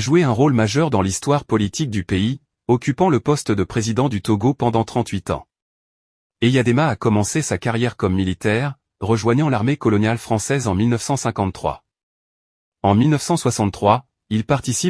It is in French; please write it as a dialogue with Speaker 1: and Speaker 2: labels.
Speaker 1: joué un rôle majeur dans l'histoire politique du pays, occupant le poste de président du Togo pendant 38 ans. Eyadema a commencé sa carrière comme militaire, rejoignant l'armée coloniale française en 1953. En 1963, il participe